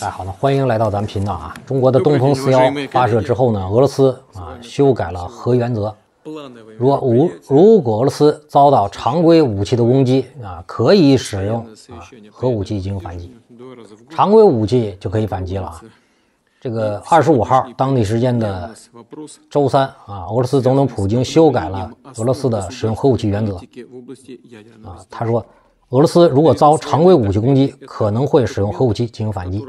哎，好，了，欢迎来到咱们频道啊！中国的东风四幺发射之后呢，俄罗斯啊修改了核原则。如果无如果俄罗斯遭到常规武器的攻击啊，可以使用啊核武器进行反击，常规武器就可以反击了啊！这个二十五号当地时间的周三啊，俄罗斯总统普京修改了俄罗斯的使用核武器原则啊，他说。俄罗斯如果遭常规武器攻击，可能会使用核武器进行反击。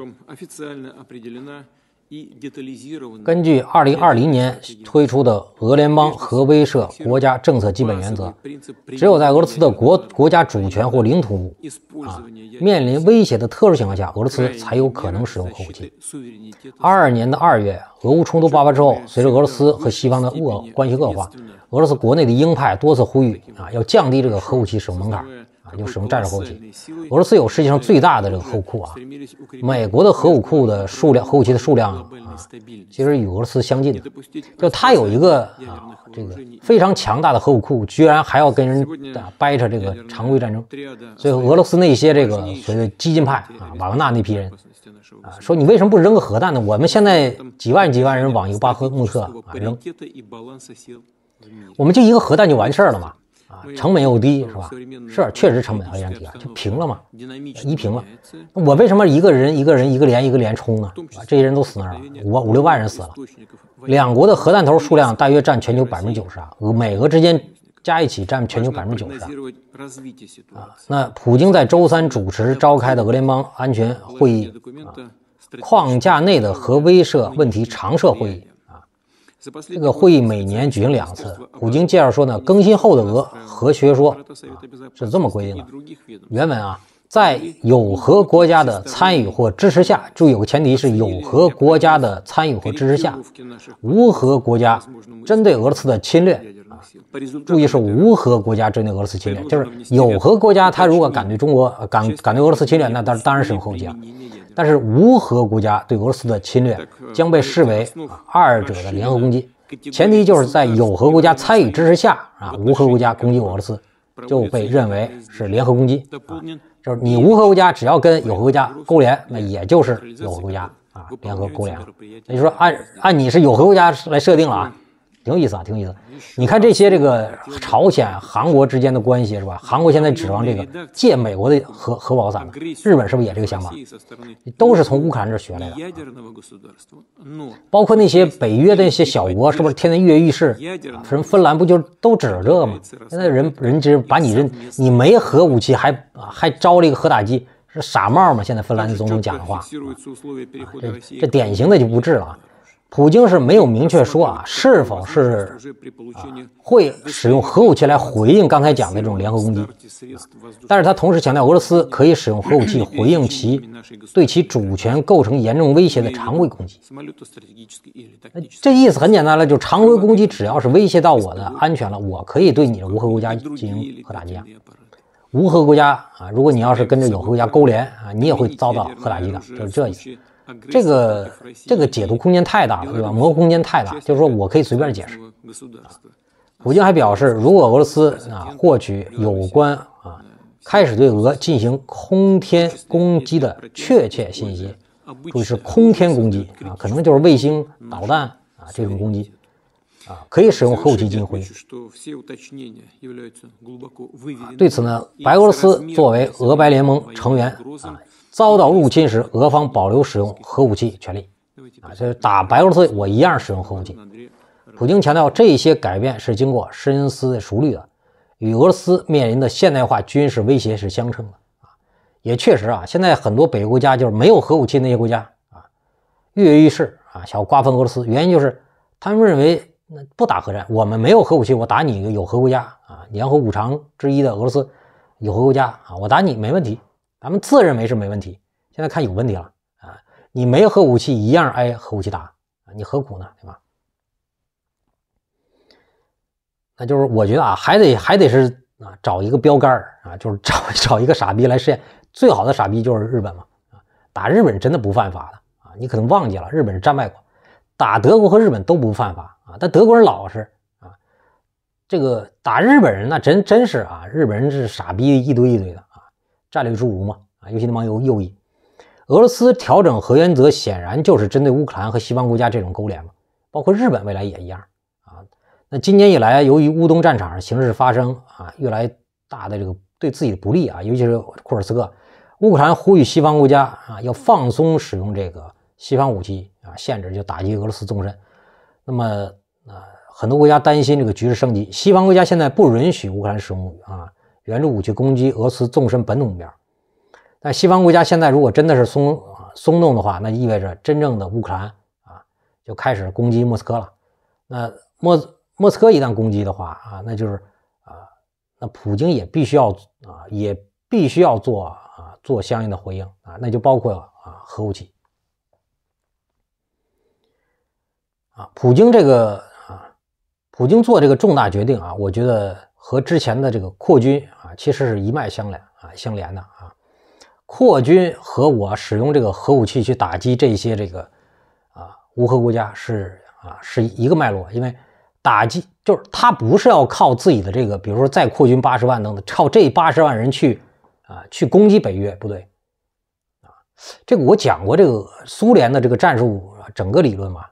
根据2020年推出的俄联邦核威慑国家政策基本原则，只有在俄罗斯的国国家主权或领土啊面临威胁的特殊情况下，俄罗斯才有可能使用核武器。二二年的二月，俄乌冲突爆发之后，随着俄罗斯和西方的恶关系恶化，俄罗斯国内的鹰派多次呼吁啊要降低这个核武器使用门槛。啊，就使用战术核武器。俄罗斯有世界上最大的这个核库啊，美国的核武库的数量、核武器的数量啊，其实与俄罗斯相近的。就他有一个啊，这个非常强大的核武库，居然还要跟人掰扯这个常规战争。所以俄罗斯那些这个所谓的激进派啊，瓦格纳那批人啊，说你为什么不扔个核弹呢？我们现在几万几万人往一个巴赫穆特啊扔，我们就一个核弹就完事儿了嘛。成本又低是吧？是，确实成本非常低啊，就平了嘛，一平了。我为什么一个人一个人一个连一个连冲呢？啊，这些人都死那儿了，五万五六万人死了。两国的核弹头数量大约占全球百分之九十啊，美俄之间加一起占全球百分之九十啊。那普京在周三主持召开的俄联邦安全会议啊，框架内的核威慑问题常设会议。这个会议每年举行两次。普京介绍说呢，更新后的俄核学说是这么规定的。原文啊，在有核国家的参与或支持下，注意有个前提是有核国家的参与和支持下，无核国家针对俄罗斯的侵略啊，注意是无核国家针对俄罗斯侵略，就是有核国家他如果敢对中国敢敢对俄罗斯侵略，那当当然后轰啊。但是无核国家对俄罗斯的侵略将被视为二者的联合攻击，前提就是在有核国家参与支持下啊，无核国家攻击俄罗斯就被认为是联合攻击啊，就是你无核国家只要跟有核国家勾连，那也就是有核国家啊联合勾连，那就说按按你是有核国家来设定了啊。挺有意思啊，挺有意思。你看这些这个朝鲜、韩国之间的关系是吧？韩国现在指望这个借美国的核核保伞了。日本是不是也这个想法？都是从乌克兰这学来的。包括那些北约的一些小国，是不是天天跃跃欲试？什么芬兰不就都指着这个吗？现在人人今把你认你没核武器还还招了一个核打击，是傻帽吗？现在芬兰总统讲的话，啊、这这典型的就不治了。普京是没有明确说啊，是否是啊、会使用核武器来回应刚才讲的这种联合攻击，啊，但是他同时强调，俄罗斯可以使用核武器回应其对其主权构成严重威胁的常规攻击。那这意思很简单了，就常规攻击只要是威胁到我的安全了，我可以对你的无核国家进行核打击啊，无核国家啊，如果你要是跟着有核国家勾连啊，你也会遭到核打击的，就是这意思。这个这个解读空间太大了，对吧？模糊空间太大，就是说我可以随便解释。普京还表示，如果俄罗斯啊获取有关啊开始对俄进行空天攻击的确切信息，注意是空天攻击啊，可能就是卫星、导弹啊这种攻击。啊，可以使用后继行徽。啊，对此呢，白俄罗斯作为俄白联盟成员，啊，遭到入侵时，俄方保留使用核武器权利。啊，就是打白俄罗斯，我一样使用核武器。普京强调，这些改变是经过深思熟虑的，与俄罗斯面临的现代化军事威胁是相称的。啊，也确实啊，现在很多北国家就是没有核武器那些国家啊，跃跃欲试啊，想瓜分俄罗斯。原因就是他们认为。那不打核战，我们没有核武器，我打你有核国家啊，联合国五常之一的俄罗斯有核国家啊，我打你没问题，咱们自认为是没问题。现在看有问题了啊，你没有核武器一样挨核武器打，你何苦呢？对吧？那就是我觉得啊，还得还得是啊，找一个标杆啊，就是找 找一个傻逼来试验，最好的傻逼就是日本嘛啊，打日本真的不犯法的啊，你可能忘记了日本是战败国，打德国和日本都不犯法。啊，但德国人老实啊，这个打日本人那真真是啊，日本人是傻逼一堆一堆的啊，战略侏儒嘛啊，尤其那帮右右翼。俄罗斯调整核原则，显然就是针对乌克兰和西方国家这种勾连嘛，包括日本未来也一样啊。那今年以来，由于乌东战场形势发生啊，越来大的这个对自己的不利啊，尤其是库尔斯克，乌克兰呼吁西方国家啊，要放松使用这个西方武器啊，限制就打击俄罗斯纵深。那么，呃，很多国家担心这个局势升级。西方国家现在不允许乌克兰使用啊援助武器攻击俄罗斯纵深本土目标。但西方国家现在如果真的是松松动的话，那意味着真正的乌克兰啊就开始攻击莫斯科了。那莫莫斯科一旦攻击的话啊，那就是啊，那普京也必须要啊，也必须要做啊做相应的回应啊，那就包括啊核武器。啊，普京这个啊，普京做这个重大决定啊，我觉得和之前的这个扩军啊，其实是一脉相连啊相连的啊。扩军和我使用这个核武器去打击这些这个啊乌合国家是啊是一个脉络，因为打击就是他不是要靠自己的这个，比如说再扩军八十万等等，靠这八十万人去啊去攻击北约部队啊。这个我讲过这个苏联的这个战术整个理论嘛。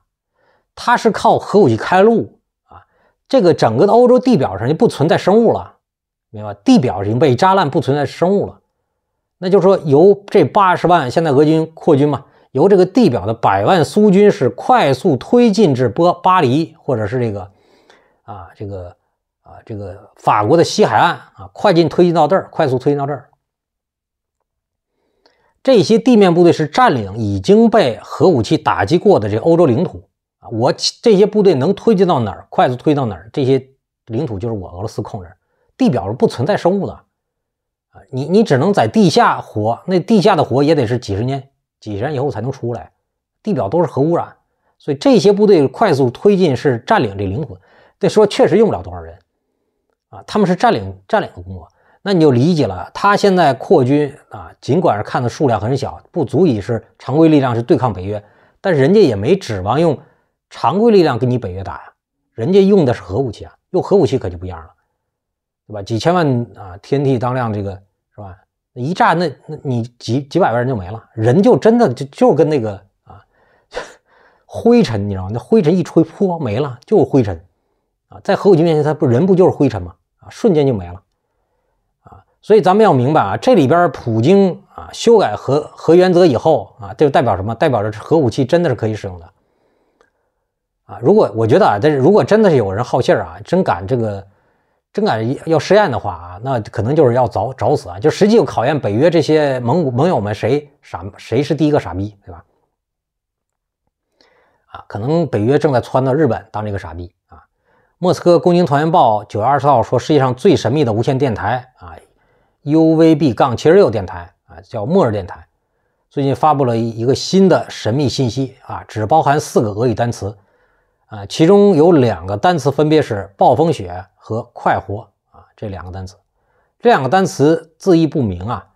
他是靠核武器开路啊！这个整个的欧洲地表上就不存在生物了，明白？吧？地表已经被炸烂，不存在生物了。那就是说，由这八十万现在俄军扩军嘛，由这个地表的百万苏军是快速推进至波巴黎或者是这个啊这个啊这个法国的西海岸啊，快进推进到这儿，快速推进到这儿。这些地面部队是占领已经被核武器打击过的这欧洲领土。我这些部队能推进到哪儿，快速推到哪儿，这些领土就是我俄罗斯控制。地表是不存在生物的，啊，你你只能在地下活，那地下的活也得是几十年、几十年以后才能出来。地表都是核污染，所以这些部队快速推进是占领这领土。这说确实用不了多少人，啊，他们是占领占领的工作，那你就理解了。他现在扩军啊，尽管是看的数量很小，不足以是常规力量是对抗北约，但人家也没指望用。常规力量跟你北约打呀，人家用的是核武器啊，用核武器可就不一样了，对吧？几千万啊，天 t 当量这个是吧？一炸那那你几几百万人就没了，人就真的就就跟那个啊，灰尘你知道吗？那灰尘一吹泼没了，就是灰尘啊，在核武器面前，他不人不就是灰尘吗？啊，瞬间就没了啊！所以咱们要明白啊，这里边普京啊修改核核原则以后啊，这代表什么？代表着核武器真的是可以使用的。啊，如果我觉得啊，但是如果真的是有人好气儿啊，真敢这个，真敢要试验的话啊，那可能就是要找找死啊！就实际就考验北约这些盟盟友们，谁傻，谁是第一个傻逼，对吧？啊，可能北约正在窜到日本当这个傻逼啊！莫斯科《共青团员报》九月二十号说，世界上最神秘的无线电台啊，UVB-76 杠电台啊，叫末日电台，最近发布了一个新的神秘信息啊，只包含四个俄语单词。啊，其中有两个单词，分别是暴风雪和快活啊，这两个单词，这两个单词字意不明啊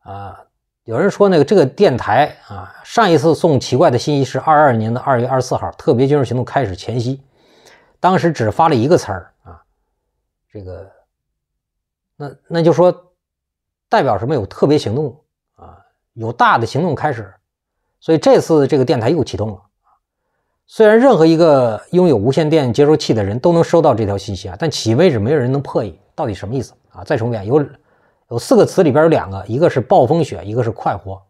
啊，有人说那个这个电台啊，上一次送奇怪的信息是二二年的二月二十四号，特别军事行动开始前夕，当时只发了一个词儿啊，这个，那那就说代表什么有特别行动啊，有大的行动开始，所以这次这个电台又启动了。虽然任何一个拥有无线电接收器的人都能收到这条信息啊，但起位置没有人能破译，到底什么意思啊？再重演，有有四个词里边有两个，一个是暴风雪，一个是快活。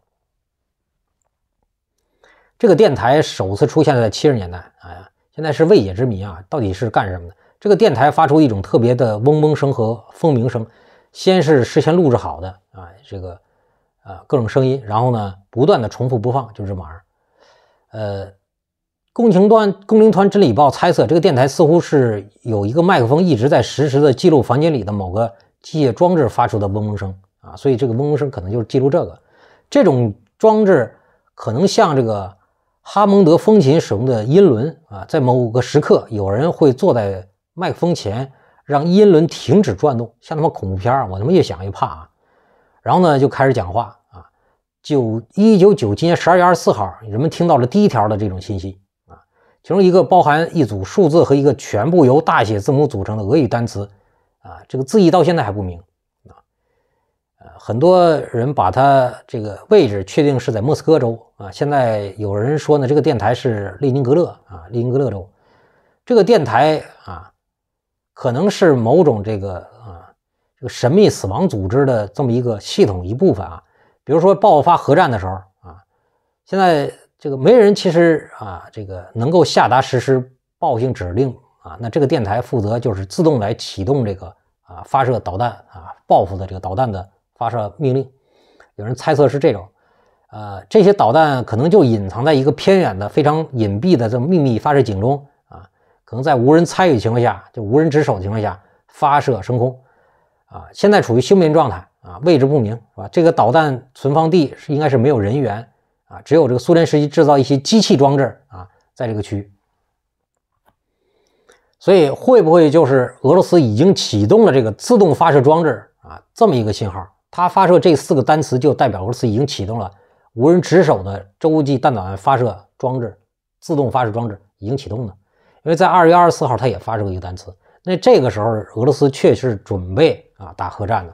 这个电台首次出现在七十年代啊，现在是未解之谜啊，到底是干什么的？这个电台发出一种特别的嗡嗡声和蜂鸣声，先是事先录制好的啊，这个呃各种声音，然后呢不断的重复播放，就是这玩意儿，呃。共情团》《公灵团真理报》猜测，这个电台似乎是有一个麦克风一直在实时的记录房间里的某个机械装置发出的嗡嗡声啊，所以这个嗡嗡声可能就是记录这个。这种装置可能像这个哈蒙德风琴使用的音轮啊，在某个时刻有人会坐在麦克风前让音轮停止转动，像他妈恐怖片儿，我他妈越想越怕啊。然后呢，就开始讲话啊。九一九九，七年十二月二十四号，人们听到了第一条的这种信息。其中一个包含一组数字和一个全部由大写字母组成的俄语单词，啊，这个字义到现在还不明，啊，呃，很多人把它这个位置确定是在莫斯科州，啊，现在有人说呢，这个电台是列宁格勒，啊，列宁格勒州，这个电台啊，可能是某种这个啊，这个神秘死亡组织的这么一个系统一部分啊，比如说爆发核战的时候，啊，现在。这个没人，其实啊，这个能够下达实施报复指令啊，那这个电台负责就是自动来启动这个啊发射导弹啊报复的这个导弹的发射命令。有人猜测是这种，呃，这些导弹可能就隐藏在一个偏远的、非常隐蔽的这种秘密发射井中啊，可能在无人参与情况下，就无人值守的情况下发射升空啊，现在处于休眠状态啊，位置不明，是吧？这个导弹存放地是应该是没有人员。啊，只有这个苏联时期制造一些机器装置啊，在这个区，所以会不会就是俄罗斯已经启动了这个自动发射装置啊？这么一个信号，它发射这四个单词就代表俄罗斯已经启动了无人值守的洲际弹道导弹发射装置，自动发射装置已经启动了。因为在二月二十四号，它也发射过一个单词，那这个时候俄罗斯确实准备啊打核战了。